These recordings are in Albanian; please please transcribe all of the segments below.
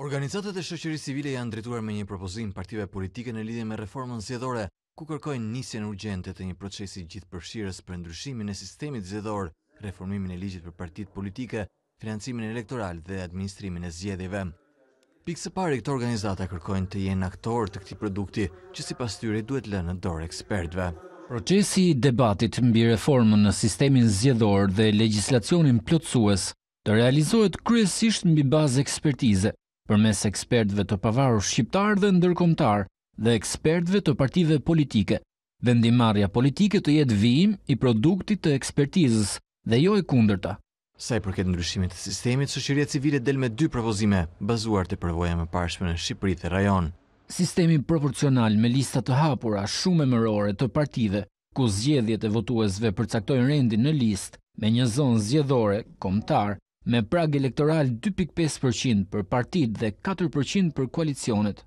Organizatet e shoqërisë civile janë drejtuar me një propozim partive politike në lidhje me reformën zgjedhore, ku kërkojnë nisjen urgjente të një procesi gjithëpërfshirës për ndryshimin e sistemit zgjedhor, reformimin e ligjit për partit politike, financimin elektoral dhe administrimin e zgjedhjeve. Pikë së pari këto organizata kërkojnë të jenë aktor të këtij produkti, që sipas tyre duhet lënë në dorë ekspertëve. Procesi i debatit mbi reformën në sistemin zgjedhor dhe legjislacionin plotësues të realizohet kryesisht mbi bazë ekspertize, për mes ekspertve të pavarur shqiptar dhe ndërkomtar dhe ekspertve të partive politike. Vendimarja politike të jetë vijim i produktit të ekspertizës dhe jo e kundërta. Sa i përket ndryshimit të sistemit, shoqëria civile del me dy propozime bazuar të përvoja më parshme në Shqipëri dhe rajon. Sistemi proporcional me listat të hapura shumë mërore të partive, ku zgjedhjet e votuesve përcaktojnë rendin në list me një zonë zgjedhore, komtar, me prag elektoral 2.5% për partit dhe 4% për koalicionet.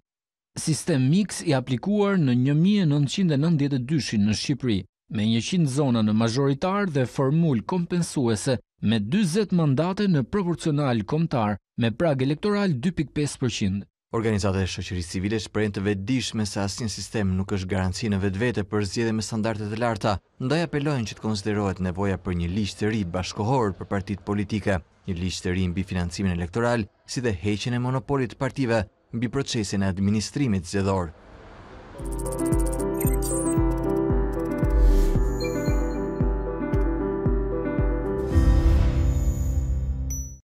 Sistem mix i aplikuar në 1992 në Shqipëri, me 100 zona në majoritar dhe formull kompensuese me 20 mandate në proporcional komtar me prag elektoral 2.5%. Organizata e shoqërisë civile shprehën të vetëdijshme se asnjë sistem nuk është garanci në vetvete për zgjedhje me standarde të larta, ndaj apelojnë që të konsiderohet nevoja për një ligj të ri bashkohor për partitë politike, një ligj të ri mbi financimin elektoral, si dhe heqjen e monopolit të partive mbi procesin e administrimit zgjedhor. Thank you.